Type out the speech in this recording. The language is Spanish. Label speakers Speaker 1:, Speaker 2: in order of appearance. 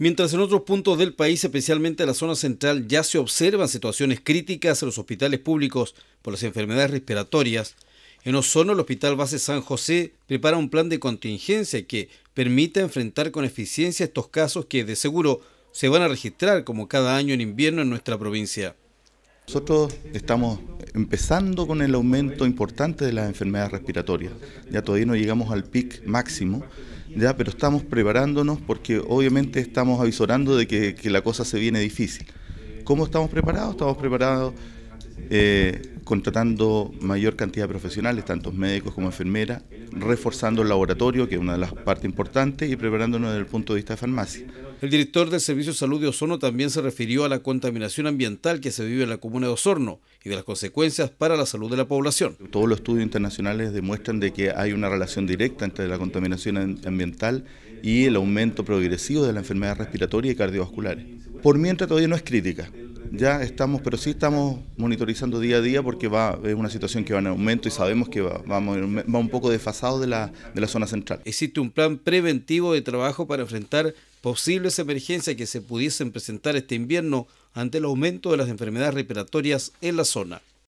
Speaker 1: Mientras en otros puntos del país, especialmente en la zona central, ya se observan situaciones críticas en los hospitales públicos por las enfermedades respiratorias, en Ozono el Hospital Base San José prepara un plan de contingencia que permita enfrentar con eficiencia estos casos que de seguro se van a registrar como cada año en invierno en nuestra provincia.
Speaker 2: Nosotros estamos empezando con el aumento importante de las enfermedades respiratorias. Ya todavía no llegamos al pic máximo, ya, pero estamos preparándonos porque obviamente estamos avisorando de que, la cosa se viene difícil. ¿Cómo estamos preparados? Estamos preparados eh, contratando mayor cantidad de profesionales, tanto médicos como enfermeras, reforzando el laboratorio, que es una de las partes importantes, y preparándonos desde el punto de vista de farmacia. El director del Servicio de Salud de
Speaker 1: Osorno también se refirió a la contaminación ambiental que se vive en la comuna de Osorno
Speaker 2: y de las consecuencias para la salud de la población. Todos los estudios internacionales demuestran de que hay una relación directa entre la contaminación ambiental y el aumento progresivo de la enfermedad respiratoria y cardiovasculares. Por mientras todavía no es crítica, ya estamos, pero sí estamos monitorizando día a día porque va, es una situación que va en aumento y sabemos que va, un poco desfasado de la, de la zona central. ¿Existe un plan preventivo de trabajo para enfrentar posibles
Speaker 1: emergencias que se pudiesen presentar este invierno ante el aumento de las enfermedades respiratorias en la zona?